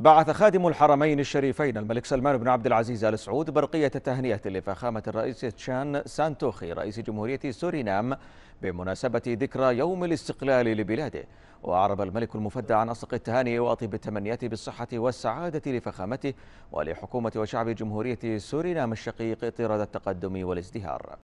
بعث خادم الحرمين الشريفين الملك سلمان بن عبد العزيز ال سعود برقية تهنئة لفخامة الرئيس تشان سانتوخي رئيس جمهورية سورينام بمناسبة ذكرى يوم الاستقلال لبلاده وأعرب الملك المفدى عن أصدق التهاني وأطيب التمنيات بالصحة والسعادة لفخامته ولحكومة وشعب جمهورية سورينام الشقيق طراد التقدم والازدهار